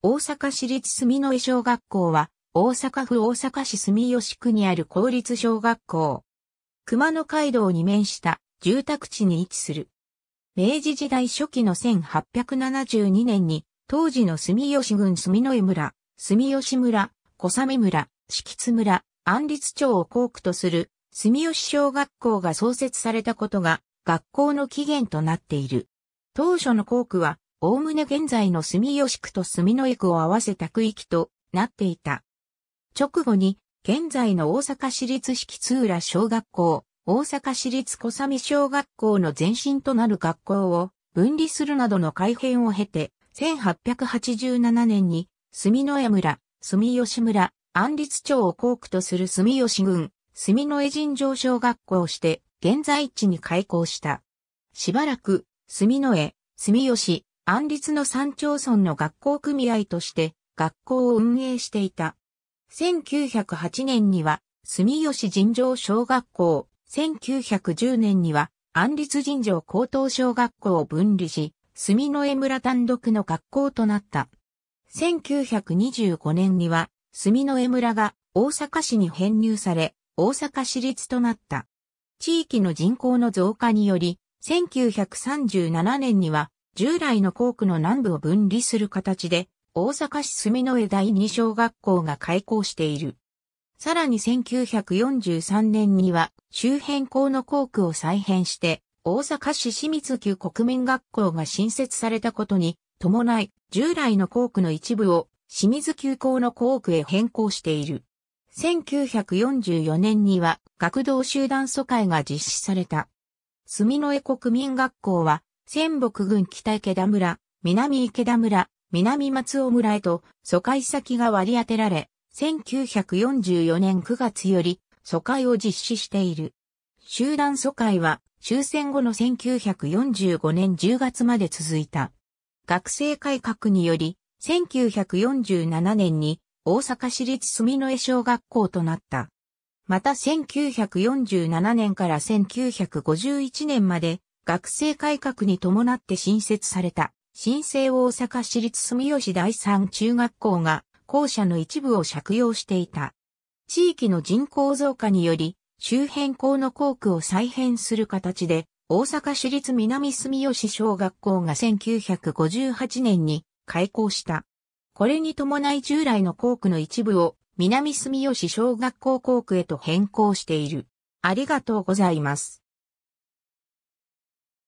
大阪市立住之江小学校は、大阪府大阪市住吉区にある公立小学校。熊野街道に面した住宅地に位置する。明治時代初期の1872年に、当時の住吉郡住之江村、住吉村、小雨村、敷津村、安立町を校区とする住吉小学校が創設されたことが学校の起源となっている。当初の校区はおおむね現在の住吉区と住野駅を合わせた区域となっていた。直後に、現在の大阪市立式津浦小学校、大阪市立小三小学校の前身となる学校を分離するなどの改変を経て、1887年に、住野江村、住吉村、安立町を校区とする住吉郡、住野江尋常小学校をして、現在地に開校した。しばらく、住野江、住吉、安立の三町村の学校組合として学校を運営していた。1908年には住吉尋常小学校、1910年には安立尋常高等小学校を分離し、住野江村単独の学校となった。1925年には住野江村が大阪市に編入され、大阪市立となった。地域の人口の増加により、1937年には従来の校区の南部を分離する形で、大阪市住之江第二小学校が開校している。さらに1943年には周辺校の校区を再編して、大阪市清水区国民学校が新設されたことに伴い、従来の校区の一部を清水急校の校区へ変更している。1944年には学童集団疎開が実施された。住之江国民学校は仙北郡北池田村、南池田村、南松尾村へと疎開先が割り当てられ、1944年9月より疎開を実施している。集団疎開は終戦後の1945年10月まで続いた。学生改革により、1947年に大阪市立住之江小学校となった。また1947年から1951年まで学生改革に伴って新設された、新生大阪市立住吉第三中学校が、校舎の一部を借用していた。地域の人口増加により、周辺校の校区を再編する形で、大阪市立南住吉小学校が1958年に開校した。これに伴い従来の校区の一部を南住吉小学校校区へと変更している。ありがとうございます。